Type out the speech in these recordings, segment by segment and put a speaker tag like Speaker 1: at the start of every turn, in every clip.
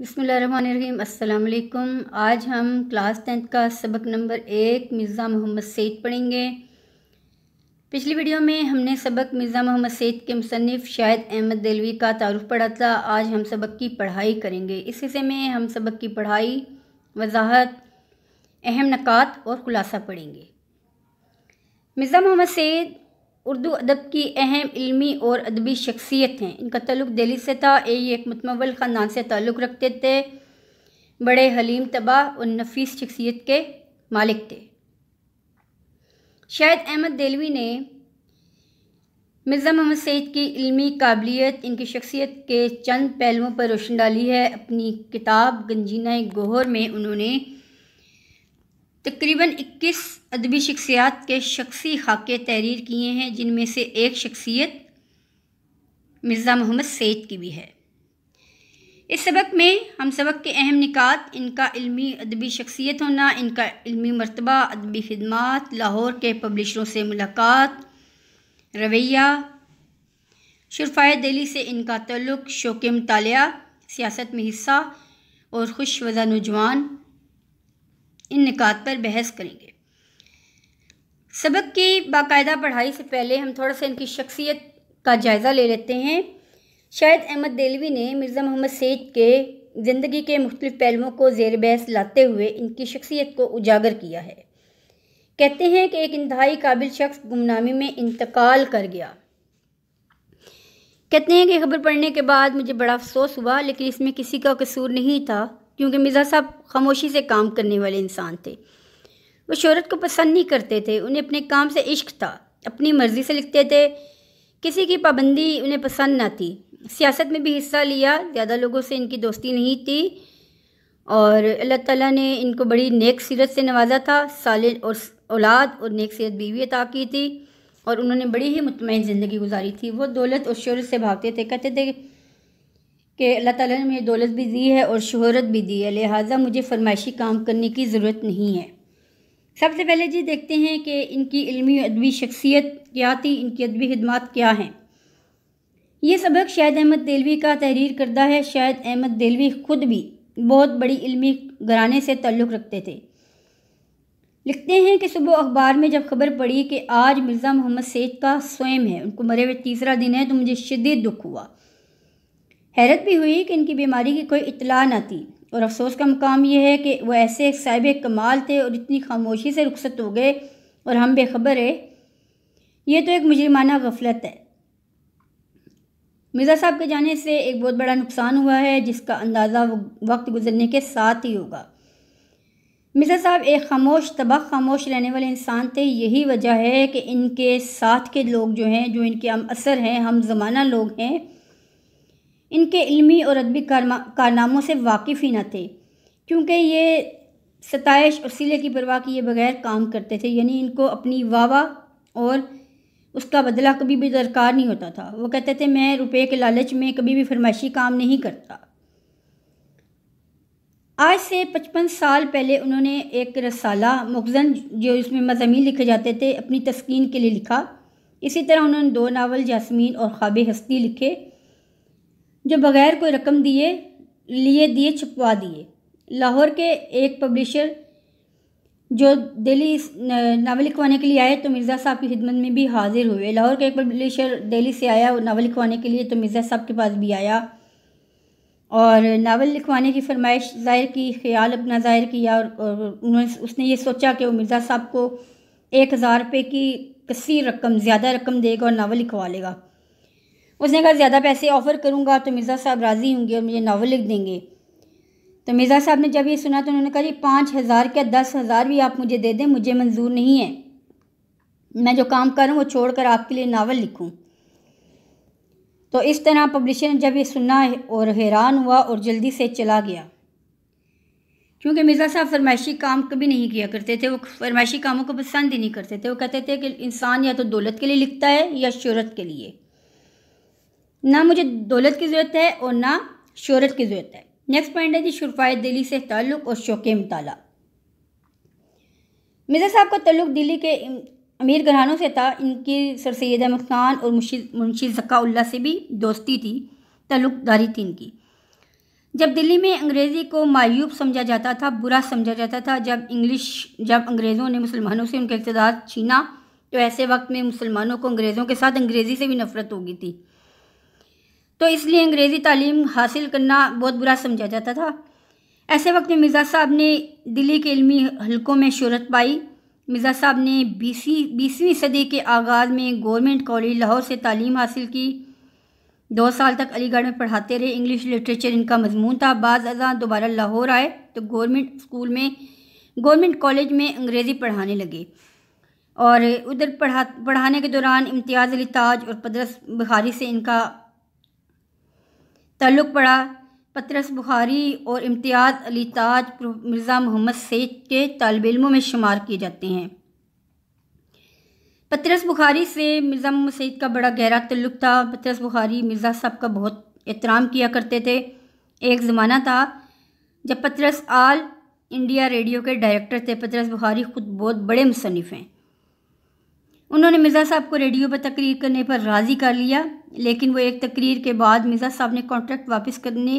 Speaker 1: बसमीम अल्लाम आज हम क्लास टेंथ का सबक नंबर एक मिर्ज़ा मोहम्मद सैद पढ़ेंगे पिछली वीडियो में हमने सबक मिर्ज़ा मोहम्मद सैद के मुसनफ़ शाहिद अहमद दिलवी का तारुफ पढ़ा था आज हम सबक की पढ़ाई करेंगे इस हिस्से में हम सबक की पढ़ाई वजाहत अहम नक़ात और ख़ुलासा पढ़ेंगे मिर्ज़ा मोहम्मद सैद उर्दू अदब की अहम इलमी और अदबी शख्सियत हैं इनका तल्लुक दिल्ली से था ए एक मतमवल ख़ानदान से ताल्लुक़ रखते थे बड़े हलीम तबाह और नफीस शख्सियत के मालिक थे शायद अहमद दिलवी ने मिर्ज़ा मोहम्मद सैद की इलमी काबिलियत इनकी शख्सियत के चंद पहलुओं पर रोशन डाली है अपनी किताब गंजीना गोहर में उन्होंने तकरीबन 21 अदबी शख्सियात के शख्सी खाके तहरीर किए हैं जिनमें से एक शख्सियत मिर्ज़ा मोहम्मद सैद की भी है इस सबक में हम सबक के अहम निकात इनका इलमी अदबी शख्सियत होना इनका इलमी मरतबा अदबी खदमात लाहौर के पब्लिशरों से मुलाकात रवैया शरफाए दिल्ली से इनका तल्लुक शौक़ मतलिया सियासत में हिस्सा और खुश वज़ा नौजवान इन निकात पर बहस करेंगे सबक की बाकायदा पढ़ाई से पहले हम थोड़ा सा इनकी शख्सियत का जायज़ा ले लेते हैं शायद अहमद देलवी ने मिर्ज़ा मोहम्मद सैद के ज़िंदगी के मुख्तलिफ पहलुओं को जेर बहस लाते हुए इनकी शख्सियत को उजागर किया है कहते हैं कि एक इंतहाई काबिल शख्स गुमनामी में इंतकाल कर गया कहते हैं कि खबर पढ़ने के बाद मुझे बड़ा अफसोस हुआ लेकिन इसमें किसी का कसूर नहीं था क्योंकि मिर्ज़ा साहब खामोशी से काम करने वाले इंसान थे वो शहरत को पसंद नहीं करते थे उन्हें अपने काम से इश्क था अपनी मर्ज़ी से लिखते थे किसी की पाबंदी उन्हें पसंद ना थी सियासत में भी हिस्सा लिया ज़्यादा लोगों से इनकी दोस्ती नहीं थी और अल्लाह ताला ने इनको बड़ी नेक सीरत से नवाजा था साल और औलाद और नेक सीरत बीवी अता की थी और उन्होंने बड़ी ही मुतमिन ज़िंदगी गुजारी थी वो दौलत और शहरत से भागते थे कहते थे कि अल्लाह ताला ने मुझे दौलत भी दी है और शहरत भी दी है लिहाजा मुझे फरमाइशी काम करने की ज़रूरत नहीं है सबसे पहले जी देखते हैं कि इनकी इलमी अदबी शख्सियत क्या थी इनकी अदबी खदमात क्या हैं ये सबक शायद अहमद दिलवी का तहरीर करदा है शायद अहमद दिलवी ख़ुद भी बहुत बड़ी इलमी घराने से ताल्लुक़ रखते थे लिखते हैं कि सुबह अखबार में जब खबर पड़ी कि आज मिर्ज़ा मोहम्मद सैद का स्वयं है उनको मरे हुए तीसरा दिन है तो मुझे शदीद दुख हुआ हैरत भी हुई कि इनकी बीमारी की कोई इतला न थी और अफसोस का मकाम यह है कि वह ऐसे साहिब कमाल थे और इतनी खामोशी से रुखसत हो गए और हम बेखबर है ये तो एक मुजरमाना गफलत है मिर्ज़ा साहब के जाने से एक बहुत बड़ा नुकसान हुआ है जिसका अंदाज़ा वक्त गुजरने के साथ ही होगा मिर्ज़ा साहब एक खामोश तबाह खामोश रहने वाले इंसान थे यही वजह है कि इनके साथ के लोग जो हैं जो इनके हम असर हैं हम ज़माना लोग हैं इनके इल्मी और अदबी कारनामों से वाकिफ़ ही न थे क्योंकि ये सतश और सिले की परवाह किए बगैर काम करते थे यानी इनको अपनी वाह और उसका बदला कभी भी दरकार नहीं होता था वो कहते थे मैं रुपये के लालच में कभी भी फरमाइशी काम नहीं करता आज से पचपन साल पहले उन्होंने एक रसाला मुखजन जो इसमें मजामी लिखे जाते थे अपनी तस्किन के लिए लिखा इसी तरह उन्होंने दो नावल जासमीन और ख्वाब हस्ती लिखे जो बगैर कोई रकम दिए लिए दिए छपवा दिए लाहौर के एक पब्लिशर जो दिल्ली नावल लिखवाने के लिए आए तो मिर्ज़ा साहब की खिदमत में भी हाजिर हुए लाहौर के एक पब्लिशर दिल्ली से आया नावल लिखवाने के लिए तो मिर्ज़ा साहब के पास भी आया और नावल लिखवाने की फरमाइश ज़ाहिर की ख्याल अपना ज़ाहिर किया और, और उन्होंने उसने ये सोचा कि वो मिर्ज़ा साहब को एक हज़ार रुपये की कसी रकम ज़्यादा रकम देगा और नावल लिखवा लेगा उसने कहा ज़्यादा पैसे ऑफ़र करूँगा तो मिर्ज़ा साहब राज़ी होंगे और मुझे नावल लिख देंगे तो मिर्ज़ा साहब ने जब ये सुना तो उन्होंने कहा जी पाँच हज़ार क्या दस हज़ार भी आप मुझे दे दें मुझे मंजूर नहीं है मैं जो काम कर रहा हूँ वो छोड़ कर आपके लिए नावल लिखूँ तो इस तरह पब्लिशर ने जब ये सुना और हैरान हुआ और जल्दी से चला गया क्योंकि मिर्ज़ा साहब फरमाइशी काम कभी नहीं किया करते थे वो फरमाइशी कामों को पसंद ही नहीं करते थे वो कहते थे कि इंसान या तो दौलत के लिए लिखता है या शहरत के लिए ना मुझे दौलत की ज़रूरत है और ना शहरत की ज़रूरत है नेक्स्ट पॉइंट है जी शुरफाए दिल्ली से ताल्लुक़ और शौक़ मताल मिर्ज़ा साहब का तल्लुक दिल्ली के अमीर घरानों से था इनकी सर सैद अहमद खान और मुंशी जकाउल्ला से भी दोस्ती थी ताल्लुकदारी थी इनकी जब दिल्ली में अंग्रेज़ी को मायूब समझा जाता था बुरा समझा जाता था जब इंग्लिश जब अंग्रेज़ों ने मुसलमानों से उनका इकतदार छीना तो ऐसे वक्त में मुसलमानों को अंग्रेज़ों के साथ अंग्रेज़ी से भी नफरत हो गई थी तो इसलिए अंग्रेज़ी तालीम हासिल करना बहुत बुरा समझा जाता था ऐसे वक्त में मिर्ज़ा साहब ने दिल्ली के इलमी हलकों में शहरत पाई मिर्ज़ा साहब ने बीसवीं बीसवीं सदी के आगाज़ में गवर्नमेंट कॉलेज लाहौर से तालीम हासिल की दो साल तक अलीगढ़ में पढ़ाते रहे इंग्लिश लिटरेचर इनका मजमून था बाज़ अजा दोबारा लाहौर आए तो गवर्नमेंट स्कूल में गवर्नमेंट कॉलेज में अंग्रेज़ी पढ़ाने लगे और उधर पढ़ा पढ़ाने के दौरान इम्तियाज़ अली ताज और पदरस बुखारी से इनका तल्लुक़ पड़ा पतरस बुखारी और इम्तियाज़ अली ताज मिर्ज़ा मोहम्मद सेठ के तलब इलमों में शुमार किए जाते हैं पतरस बुखारी से मिर्ज़ा मोहम्मद सेठ का बड़ा गहरा तल्लुक था पतरस बुखारी मिर्ज़ा साहब का बहुत एहतराम किया करते थे एक ज़माना था जब पतरस आल इंडिया रेडियो के डायरेक्टर थे पतरस बुखारी ख़ुद बहुत बड़े मुसनफ़ हैं उन्होंने मिर्ज़ा साहब को रेडियो पर तकरीर करने पर राज़ी कर लिया लेकिन वो एक तकरीर के बाद मिर्ज़ा साहब ने कॉन्ट्रैक्ट वापस करने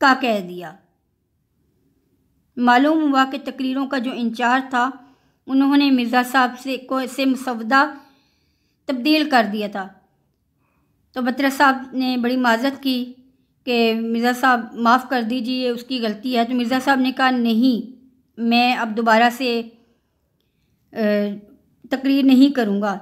Speaker 1: का कह दिया मालूम हुआ कि तकरीरों का जो इंचार्ज था उन्होंने मिर्ज़ा साहब से को से मसवदा तब्दील कर दिया था तो बत्रा साहब ने बड़ी माजत की कि मिर्ज़ा साहब माफ़ कर दीजिए उसकी गलती है तो मिर्ज़ा साहब ने कहा नहीं मैं अब दोबारा से तकरीर नहीं करूँगा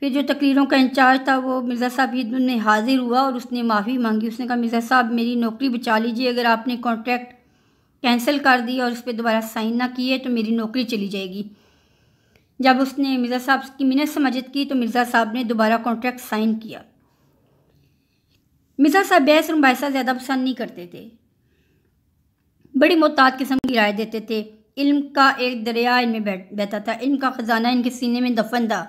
Speaker 1: फिर जो तकरीरों का इंचार्ज था वो मिर्ज़ा साहब ईद में हाज़िर हुआ और उसने माफ़ी मांगी उसने कहा मिर्ज़ा साहब मेरी नौकरी बचा लीजिए अगर आपने कॉन्ट्रैक्ट कैंसिल कर दी और उस पर दोबारा साइन ना किए तो मेरी नौकरी चली जाएगी जब उसने मिर्ज़ा साहब की मिनत समझत की तो मिर्ज़ा साहब ने दोबारा कॉन्ट्रैक्ट साइन किया मिर्ज़ा साहब बहस और मुबासा ज़्यादा पसंद नहीं करते थे बड़ी मोहताद किस्म की राय देते थे इल्म का एक दरिया इनमें बहता था इल्म का ख़जाना इनके सीने में दफन था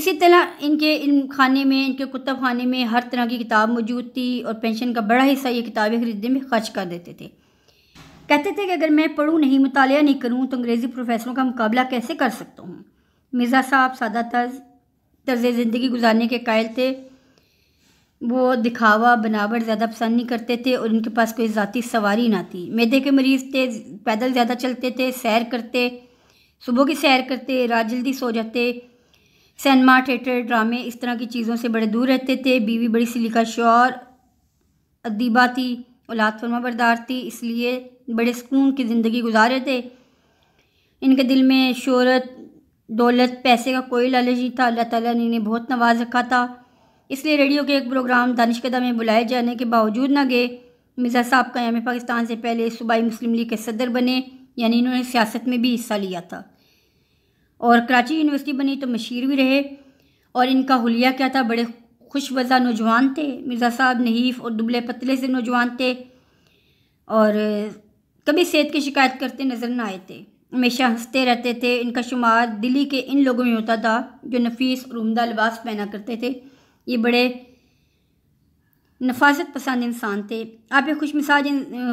Speaker 1: इसी तरह इनके इल्म खाने में इनके कुतब खाने में हर तरह की किताब मौजूद थी और पेंशन का बड़ा हिस्सा ये किताबें खरीदने में खर्च कर देते थे कहते थे कि अगर मैं पढ़ूँ नहीं मुताल नहीं करूँ तो अंग्रेज़ी प्रोफेसरों का मुकाबला कैसे कर सकता हूँ मिर्ज़ा साहब सादा तर्ज तर्ज ज़िंदगी गुजारने के कायल थे वो दिखावा बनावट ज़्यादा पसंद नहीं करते थे और उनके पास कोई ज़ाती सवारी ना थी मैदे के मरीज़ थे पैदल ज़्यादा चलते थे सैर करते सुबह की सैर करते रात जल्दी सो जाते सिनेमा थिएटर ड्रामे इस तरह की चीज़ों से बड़े दूर रहते थे बीवी बड़ी सिलिका शोर अदीबा थी औलाद फरमा बरदार थी इसलिए बड़े सुकून की ज़िंदगी गुजारे थे इनके दिल में शहरत दौलत पैसे का कोई लालच नहीं था अल्लाह ताला ने इन्हें बहुत नवाज रखा था इसलिए रेडियो के एक प्रोग्राम कदम में बुलाए जाने के बावजूद ना गए मिर्ज़ा साहब का क़याम पाकिस्तान से पहले सूबाई मुस्लिम लीग के सदर बने यानी इन्होंने सियासत में भी हिस्सा लिया था और कराची यूनिवर्सिटी बनी तो मशीर भी रहे और इनका हलिया क्या था बड़े खुश वज़ा नौजवान थे मिर्ज़ा साहब नहीफ और दुबले पतले से नौजवान थे और कभी सेहत की शिकायत करते नज़र ना आए थे हमेशा हंसते रहते थे इनका शुमार दिल्ली के इन लोगों में होता था जो नफीस और उमदा लिबास पहना करते थे ये बड़े नफासत पसंद इंसान थे आप एक खुश मिजाज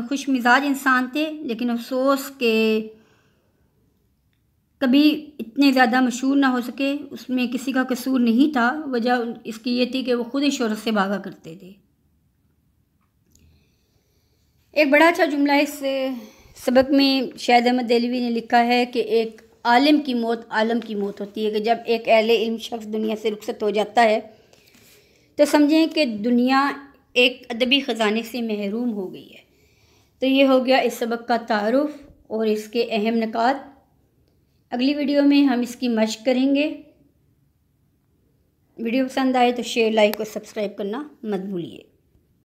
Speaker 1: खुश मिजाज इंसान थे लेकिन अफसोस के कभी इतने ज़्यादा मशहूर ना हो सके उसमें किसी का कसूर नहीं था वजह इसकी ये थी कि वो खुद ही शोरत से भागा करते थे एक बड़ा अच्छा जुमला इस सबक में शायद अहमद दलवी ने लिखा है कि एक आलम की मौत आलम की मौत होती है कि जब एक अहल इल्म शख्स दुनिया से रुखसत हो जाता है तो समझें कि दुनिया एक अदबी ख़जाने से महरूम हो गई है तो ये हो गया इस सबक का तारफ़ और इसके अहम नक़ात अगली वीडियो में हम इसकी मशक करेंगे वीडियो पसंद आए तो शेयर लाइक और सब्सक्राइब करना मत भूलिए